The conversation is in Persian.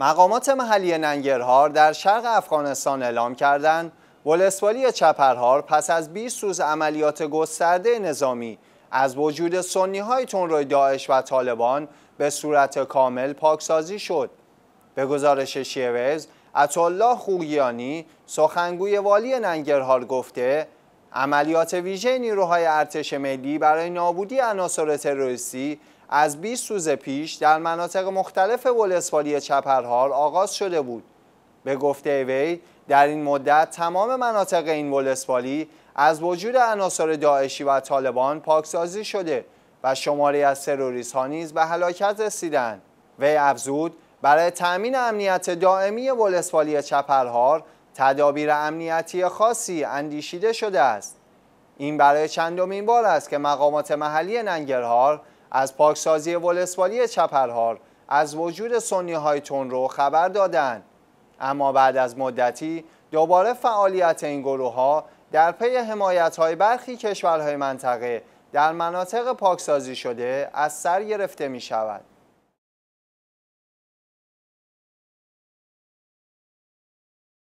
مقامات محلی ننگرهار در شرق افغانستان اعلام کردند ولسوالی چپرهار پس از 20 روز عملیات گسترده نظامی از وجود سنی های تنروی داعش و طالبان به صورت کامل پاکسازی شد. به گزارش شیوز، اطالله خوگیانی سخنگوی والی ننگرهار گفته عملیات ویژه نیروهای ارتش ملی برای نابودی عناصر تروریستی از 20 روز پیش در مناطق مختلف ولسوالی چپرهار آغاز شده بود به گفته وی در این مدت تمام مناطق این ولسوالی از وجود عناصر داعشی و طالبان پاکسازی شده و شماری از تروریست ها نیز به هلاکت رسیدند وی افزود برای تأمین امنیت دائمی ولسوالی چپرهار تدابیر امنیتی خاصی اندیشیده شده است این برای چندمین بار است که مقامات محلی ننگرهار از پاکسازی ولسوالی چپرهار از وجود سنی های تون خبر دادن اما بعد از مدتی دوباره فعالیت این گروه ها در پی حمایت های برخی کشورهای منطقه در مناطق پاکسازی شده از سر گرفته می شود.